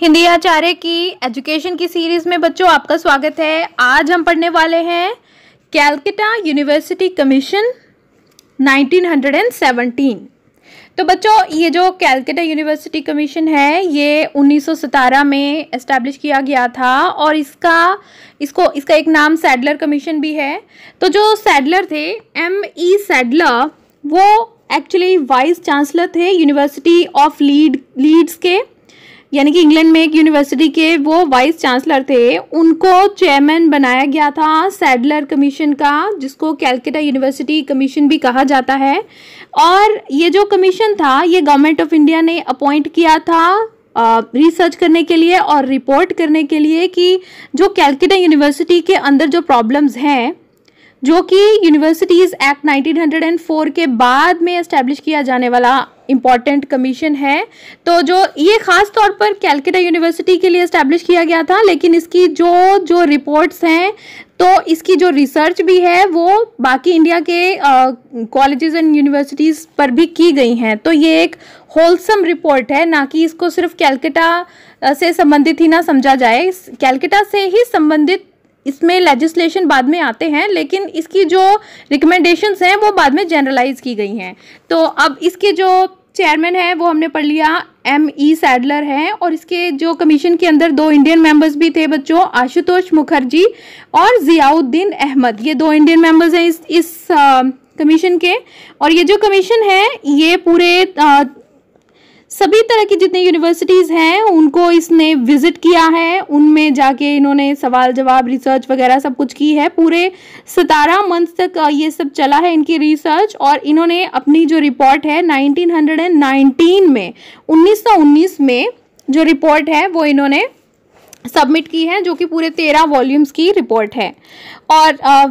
हिंदी आचार्य की एजुकेशन की सीरीज़ में बच्चों आपका स्वागत है आज हम पढ़ने वाले हैं कैलकटा यूनिवर्सिटी कमीशन 1917 तो बच्चों ये जो कैलकटा यूनिवर्सिटी कमीशन है ये 1917 में इस्टेब्लिश किया गया था और इसका इसको इसका एक नाम सैडलर कमीशन भी है तो जो सैडलर थे एम ई सैडलर वो एक्चुअली वाइस चांसलर थे यूनिवर्सिटी ऑफ लीड लीड्स के यानी कि इंग्लैंड में एक यूनिवर्सिटी के वो वाइस चांसलर थे उनको चेयरमैन बनाया गया था सैडलर कमीशन का जिसको कैलकटा यूनिवर्सिटी कमीशन भी कहा जाता है और ये जो कमीशन था ये गवर्नमेंट ऑफ इंडिया ने अपॉइंट किया था रिसर्च uh, करने के लिए और रिपोर्ट करने के लिए कि जो कैलकटा यूनिवर्सिटी के अंदर जो प्रॉब्लम्स हैं जो कि यूनिवर्सिटीज़ एक्ट 1904 के बाद में इस्टेब्लिश किया जाने वाला इम्पॉर्टेंट कमीशन है तो जो ये ख़ास तौर पर कैलकटा यूनिवर्सिटी के लिए इस्टेब्लिश किया गया था लेकिन इसकी जो जो रिपोर्ट्स हैं तो इसकी जो रिसर्च भी है वो बाकी इंडिया के कॉलेजेस एंड यूनिवर्सिटीज़ पर भी की गई हैं तो ये एक होलसम रिपोर्ट है ना कि इसको सिर्फ कैलकटा से संबंधित ही ना समझा जाए कैलकटा से ही संबंधित इसमें लेजिस्लेशन बाद में आते हैं लेकिन इसकी जो रिकमेंडेशंस हैं वो बाद में जनरलाइज़ की गई हैं तो अब इसके जो चेयरमैन है वो हमने पढ़ लिया एम ई सैडलर हैं और इसके जो कमीशन के अंदर दो इंडियन मेंबर्स भी थे बच्चों आशुतोष मुखर्जी और जियाउद्दीन अहमद ये दो इंडियन मेंबर्स हैं इस इस कमीशन के और ये जो कमीशन है ये पूरे आ, सभी तरह की जितनी यूनिवर्सिटीज़ हैं उनको इसने विज़िट किया है उनमें जाके इन्होंने सवाल जवाब रिसर्च वगैरह सब कुछ की है पूरे सतारह मंथ तक ये सब चला है इनकी रिसर्च और इन्होंने अपनी जो रिपोर्ट है 1919 में 1919 में जो रिपोर्ट है वो इन्होंने सबमिट की है जो कि पूरे तेरह वॉल्यूम्स की रिपोर्ट है और आ,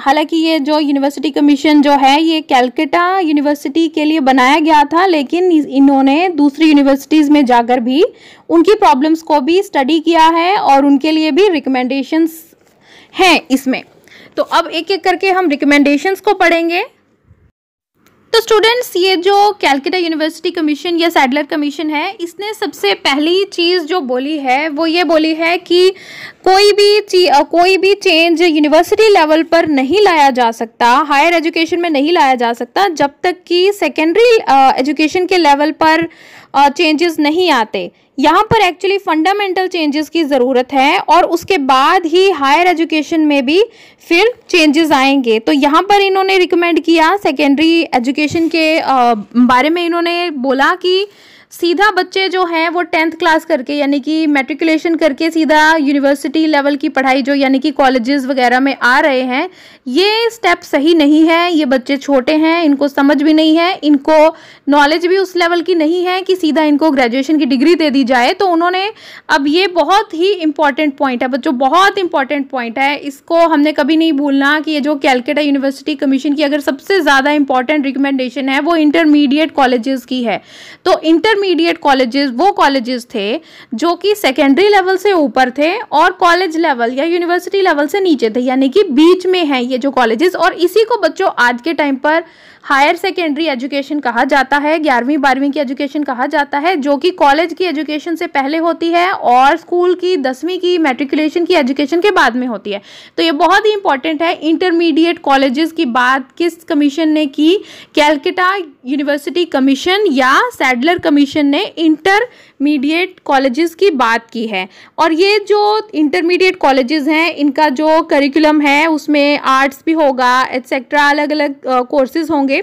हालांकि ये जो यूनिवर्सिटी कमीशन जो है ये कैलकटा यूनिवर्सिटी के लिए बनाया गया था लेकिन इन्होंने दूसरी यूनिवर्सिटीज़ में जाकर भी उनकी प्रॉब्लम्स को भी स्टडी किया है और उनके लिए भी रिकमेंडेशंस हैं इसमें तो अब एक एक करके हम रिकमेंडेशंस को पढ़ेंगे तो स्टूडेंट्स ये जो कैलकटा यूनिवर्सिटी कमीशन या सैडलर कमीशन है इसने सबसे पहली चीज़ जो बोली है वो ये बोली है कि कोई भी कोई भी चेंज यूनिवर्सिटी लेवल पर नहीं लाया जा सकता हायर एजुकेशन में नहीं लाया जा सकता जब तक कि सेकेंडरी एजुकेशन के लेवल पर चेंजेस नहीं आते यहाँ पर एक्चुअली फंडामेंटल चेंजेस की ज़रूरत है और उसके बाद ही हायर एजुकेशन में भी फिर चेंजेस आएंगे तो यहाँ पर इन्होंने रिकमेंड किया सेकेंडरी एजुकेशन के बारे में इन्होंने बोला कि सीधा बच्चे जो हैं वो टेंथ क्लास करके यानी कि मेट्रिकुलेशन करके सीधा यूनिवर्सिटी लेवल की पढ़ाई जो यानी कि कॉलेजेस वगैरह में आ रहे हैं ये स्टेप सही नहीं है ये बच्चे छोटे हैं इनको समझ भी नहीं है इनको नॉलेज भी उस लेवल की नहीं है कि सीधा इनको ग्रेजुएशन की डिग्री दे दी जाए तो उन्होंने अब ये बहुत ही इंपॉर्टेंट पॉइंट है बच्चों बहुत इंपॉर्टेंट पॉइंट है इसको हमने कभी नहीं भूलना कि ये जो कैलकटा यूनिवर्सिटी कमीशन की अगर सबसे ज़्यादा इंपॉर्टेंट रिकमेंडेशन है वो इंटरमीडिएट कॉलेज की है तो इंटर इंटरमीडिएट कॉलेजेस वो कॉलेजेस थे जो कि सेकेंडरी लेवल से ऊपर थे और कॉलेज लेवल या यूनिवर्सिटी लेवल से नीचे थे यानी कि बीच में हैं ये जो कॉलेजेस और इसी को बच्चों आज के टाइम पर हायर सेकेंडरी एजुकेशन कहा जाता है ग्यारहवीं बारहवीं की एजुकेशन कहा जाता है जो कि कॉलेज की एजुकेशन से पहले होती है और स्कूल की दसवीं की मेट्रिकुलेशन की एजुकेशन के बाद में होती है तो ये बहुत ही इंपॉर्टेंट है इंटरमीडिएट कॉलेजेस की बात किस कमीशन ने की कैलकटा यूनिवर्सिटी कमीशन या सैडलर कमीशन ने इंटर इंटरमीडिएट कॉलेजेस की बात की है और ये जो इंटरमीडिएट कॉलेजेस हैं इनका जो करिकुलम है उसमें आर्ट्स भी होगा एट्सेट्रा अलग अलग कोर्सेज होंगे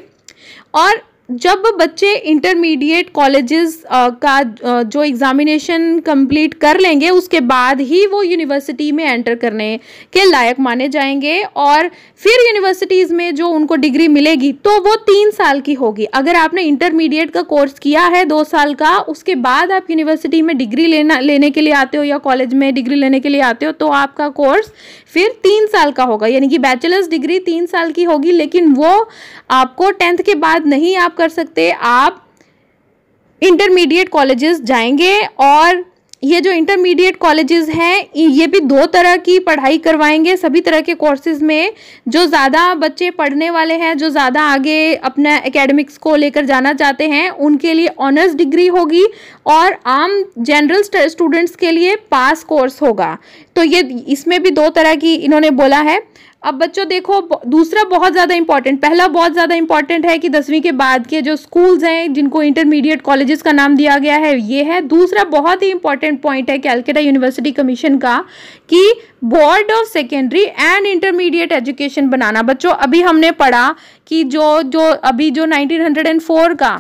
और जब बच्चे इंटरमीडिएट कॉलेजेस का जो एग्ज़ामिनेशन कंप्लीट कर लेंगे उसके बाद ही वो यूनिवर्सिटी में एंटर करने के लायक माने जाएंगे और फिर यूनिवर्सिटीज़ में जो उनको डिग्री मिलेगी तो वो तीन साल की होगी अगर आपने इंटरमीडिएट का कोर्स किया है दो साल का उसके बाद आप यूनिवर्सिटी में डिग्री लेना लेने के लिए आते हो या कॉलेज में डिग्री लेने के लिए आते हो तो आपका कोर्स फिर तीन साल का होगा यानी कि बैचलर्स डिग्री तीन साल की होगी लेकिन वो आपको टेंथ के बाद नहीं आप कर सकते आप इंटरमीडिएट कॉलेजेस जाएंगे और ये जो इंटरमीडिएट कॉलेजेस हैं ये भी दो तरह की पढ़ाई करवाएंगे सभी तरह के कोर्सेज में जो ज़्यादा बच्चे पढ़ने वाले हैं जो ज़्यादा आगे अपना एकेडमिक्स को लेकर जाना चाहते हैं उनके लिए ऑनर्स डिग्री होगी और आम जनरल स्टूडेंट्स के लिए पास कोर्स होगा तो ये इसमें भी दो तरह की इन्होंने बोला है अब बच्चों देखो दूसरा बहुत ज़्यादा इंपॉर्टेंट पहला बहुत ज़्यादा इंपॉर्टेंट है कि दसवीं के बाद के जो स्कूल्स हैं जिनको इंटरमीडिएट कॉलेजेस का नाम दिया गया है ये है दूसरा बहुत ही इंपॉर्टेंट पॉइंट है कैलकटा यूनिवर्सिटी कमीशन का कि board of secondary and intermediate education बनाना बच्चों अभी हमने पढ़ा कि जो जो अभी जो नाइनटीन का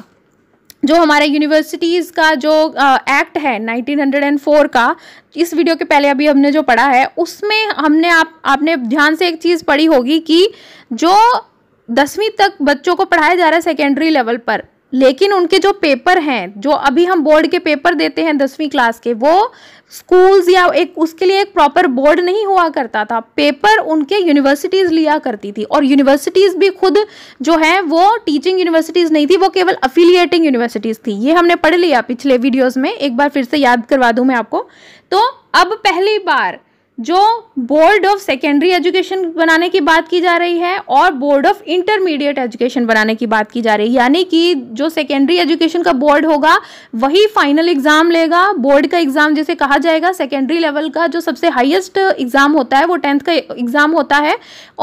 जो हमारे यूनिवर्सिटीज़ का जो एक्ट है 1904 का इस वीडियो के पहले अभी हमने जो पढ़ा है उसमें हमने आप आपने ध्यान से एक चीज़ पढ़ी होगी कि जो दसवीं तक बच्चों को पढ़ाया जा रहा है सेकेंडरी लेवल पर लेकिन उनके जो पेपर हैं जो अभी हम बोर्ड के पेपर देते हैं दसवीं क्लास के वो स्कूल्स या एक उसके लिए एक प्रॉपर बोर्ड नहीं हुआ करता था पेपर उनके यूनिवर्सिटीज़ लिया करती थी और यूनिवर्सिटीज़ भी खुद जो है वो टीचिंग यूनिवर्सिटीज़ नहीं थी वो केवल अफिलिएटिंग यूनिवर्सिटीज़ थी ये हमने पढ़ लिया पिछले वीडियोज़ में एक बार फिर से याद करवा दूँ मैं आपको तो अब पहली बार जो बोर्ड ऑफ सेकेंडरी एजुकेशन बनाने की बात की जा रही है और बोर्ड ऑफ इंटरमीडिएट एजुकेशन बनाने की बात की जा रही है यानी कि जो सेकेंडरी एजुकेशन का बोर्ड होगा वही फाइनल एग्जाम लेगा बोर्ड का एग्जाम जिसे कहा जाएगा सेकेंडरी लेवल का जो सबसे हाईएस्ट एग्जाम होता है वो टेंथ का एग्जाम होता है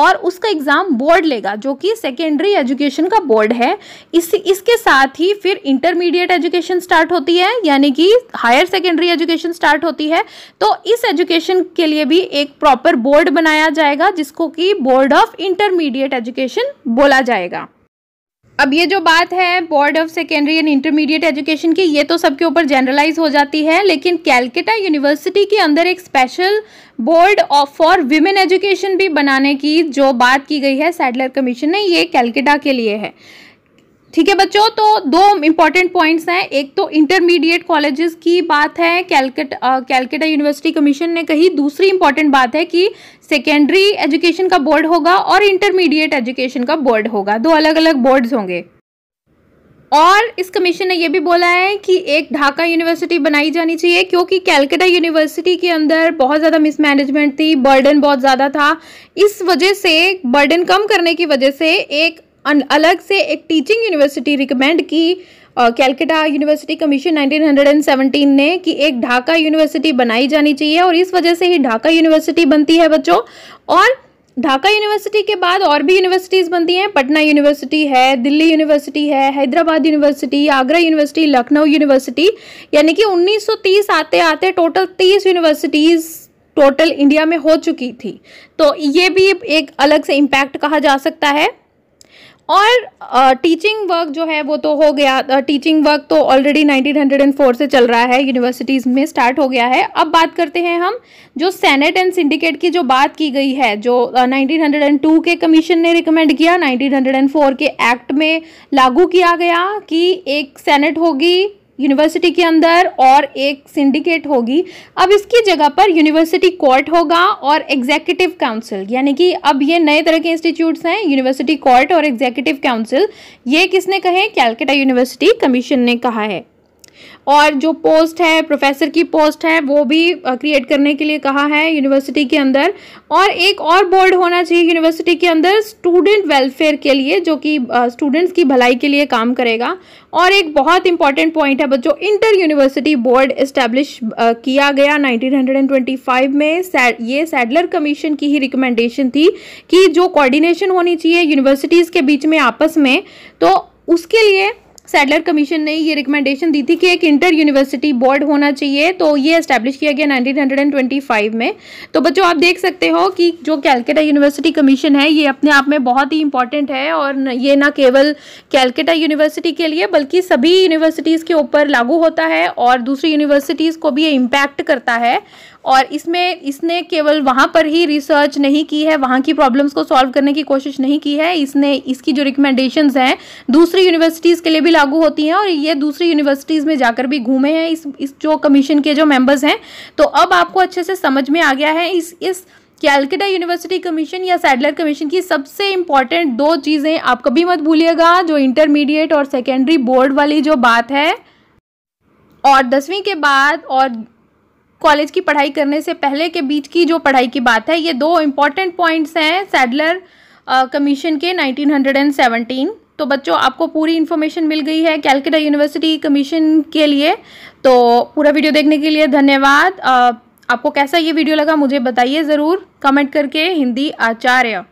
और उसका एग्जाम बोर्ड लेगा जो कि सेकेंडरी एजुकेशन का बोर्ड है इस इसके साथ ही फिर इंटरमीडिएट एजुकेशन स्टार्ट होती है यानी कि हायर सेकेंडरी एजुकेशन स्टार्ट होती है तो इस एजुकेशन के लिए भी एक प्रॉपर बोर्ड बनाया जाएगा जिसको कि बोर्ड ऑफ इंटरमीडिएट एजुकेशन बोला जाएगा अब ये जो बात है board of secondary and intermediate education की ये तो सबके ऊपर जनरलाइज हो जाती है लेकिन कैलकटा यूनिवर्सिटी के अंदर एक special board of for women education भी बनाने की जो बात की गई है सैडलर कमीशन ने ये कैलकटा के लिए है ठीक है बच्चों तो दो इंपॉर्टेंट पॉइंट्स हैं एक तो इंटरमीडिएट कॉलेजेस की बात है कैलकट कैलकटा यूनिवर्सिटी कमीशन ने कही दूसरी इंपॉर्टेंट बात है कि सेकेंडरी एजुकेशन का बोर्ड होगा और इंटरमीडिएट एजुकेशन का बोर्ड होगा दो अलग अलग बोर्ड्स होंगे और इस कमीशन ने यह भी बोला है कि एक ढाका यूनिवर्सिटी बनाई जानी चाहिए क्योंकि कैलकाटा यूनिवर्सिटी के अंदर बहुत ज़्यादा मिसमैनेजमेंट थी बर्डन बहुत ज़्यादा था इस वजह से बर्डन कम करने की वजह से एक अलग से एक टीचिंग यूनिवर्सिटी रिकमेंड की कैलकटा यूनिवर्सिटी कमीशन 1917 ने कि एक ढाका यूनिवर्सिटी बनाई जानी चाहिए और इस वजह से ही ढाका यूनिवर्सिटी बनती है बच्चों और ढाका यूनिवर्सिटी के बाद और भी यूनिवर्सिटीज़ बनती हैं पटना यूनिवर्सिटी है दिल्ली यूनिवर्सिटी है Hyderabad university Agra university Lucknow university यानी कि 1930 आते आते टोटल 30 यूनिवर्सिटीज़ टोटल इंडिया में हो चुकी थी तो ये भी एक अलग से इम्पैक्ट कहा जा सकता है और टीचिंग वर्क जो है वो तो हो गया टीचिंग वर्क तो ऑलरेडी 1904 से चल रहा है यूनिवर्सिटीज़ में स्टार्ट हो गया है अब बात करते हैं हम जो सेनेट एंड सिंडिकेट की जो बात की गई है जो uh, 1902 के कमीशन ने रिकमेंड किया 1904 के एक्ट में लागू किया गया कि एक सेनेट होगी यूनिवर्सिटी के अंदर और एक सिंडिकेट होगी अब इसकी जगह पर यूनिवर्सिटी कोर्ट होगा और एग्जेक्यूटिव काउंसिल यानी कि अब ये नए तरह के इंस्टीट्यूट्स हैं यूनिवर्सिटी कोर्ट और एग्जीक्यूटिव काउंसिल ये किसने कहे कैलकाटा यूनिवर्सिटी कमीशन ने कहा है और जो पोस्ट है प्रोफेसर की पोस्ट है वो भी क्रिएट uh, करने के लिए कहा है यूनिवर्सिटी के अंदर और एक और बोर्ड होना चाहिए यूनिवर्सिटी के अंदर स्टूडेंट वेलफेयर के लिए जो कि स्टूडेंट्स uh, की भलाई के लिए काम करेगा और एक बहुत इंपॉर्टेंट पॉइंट है बच्चों इंटर यूनिवर्सिटी बोर्ड इस्टेब्लिश किया गया 1925 में ये सैडलर कमीशन की ही रिकमेंडेशन थी कि जो कोऑर्डिनेशन होनी चाहिए यूनिवर्सिटीज़ के बीच में आपस में तो उसके लिए सैडलर कमीशन ने ये रिकमेंडेशन दी थी कि एक इंटर यूनिवर्सिटी बोर्ड होना चाहिए तो ये इस्टेब्लिश किया गया 1925 में तो बच्चों आप देख सकते हो कि जो कैलकाटा यूनिवर्सिटी कमीशन है ये अपने आप में बहुत ही इंपॉर्टेंट है और ये ना केवल कैलकटा यूनिवर्सिटी के लिए बल्कि सभी यूनिवर्सिटीज़ के ऊपर लागू होता है और दूसरी यूनिवर्सिटीज़ को भी ये इम्पैक्ट करता है और इसमें इसने केवल वहाँ पर ही रिसर्च नहीं की है वहाँ की प्रॉब्लम्स को सॉल्व करने की कोशिश नहीं की है इसने इसकी जो रिकमेंडेशन हैं दूसरी यूनिवर्सिटीज़ के लिए भी लागू होती हैं और ये दूसरी यूनिवर्सिटीज़ में जाकर भी घूमे हैं इस इस जो कमीशन के जो मेम्बर्स हैं तो अब आपको अच्छे से समझ में आ गया है इस इस कैलकटा यूनिवर्सिटी कमीशन या सैडलर कमीशन की सबसे इंपॉर्टेंट दो चीज़ें आप कभी मत भूलिएगा जो इंटरमीडिएट और सेकेंडरी बोर्ड वाली जो बात है और दसवीं के बाद और कॉलेज की पढ़ाई करने से पहले के बीच की जो पढ़ाई की बात है ये दो इम्पॉर्टेंट पॉइंट्स हैं सैडलर कमीशन के 1917 तो बच्चों आपको पूरी इन्फॉर्मेशन मिल गई है कैलकटा यूनिवर्सिटी कमीशन के लिए तो पूरा वीडियो देखने के लिए धन्यवाद आपको कैसा ये वीडियो लगा मुझे बताइए ज़रूर कमेंट करके हिंदी आचार्य